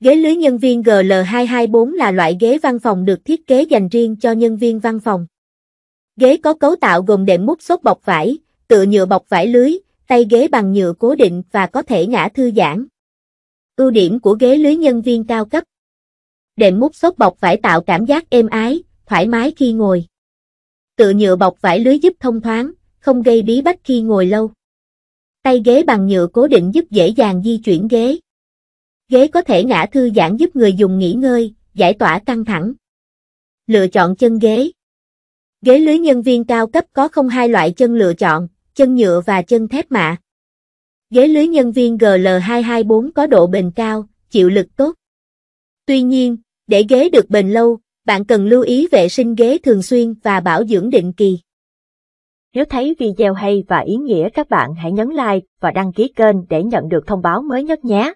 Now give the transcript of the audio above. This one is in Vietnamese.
Ghế lưới nhân viên GL224 là loại ghế văn phòng được thiết kế dành riêng cho nhân viên văn phòng. Ghế có cấu tạo gồm đệm mút xốp bọc vải, tựa nhựa bọc vải lưới, tay ghế bằng nhựa cố định và có thể ngã thư giãn. Ưu điểm của ghế lưới nhân viên cao cấp Đệm mút xốp bọc vải tạo cảm giác êm ái, thoải mái khi ngồi. Tựa nhựa bọc vải lưới giúp thông thoáng, không gây bí bách khi ngồi lâu. Tay ghế bằng nhựa cố định giúp dễ dàng di chuyển ghế. Ghế có thể ngã thư giãn giúp người dùng nghỉ ngơi, giải tỏa căng thẳng. Lựa chọn chân ghế. Ghế lưới nhân viên cao cấp có không hai loại chân lựa chọn, chân nhựa và chân thép mạ. Ghế lưới nhân viên GL224 có độ bền cao, chịu lực tốt. Tuy nhiên, để ghế được bền lâu, bạn cần lưu ý vệ sinh ghế thường xuyên và bảo dưỡng định kỳ. Nếu thấy video hay và ý nghĩa các bạn hãy nhấn like và đăng ký kênh để nhận được thông báo mới nhất nhé.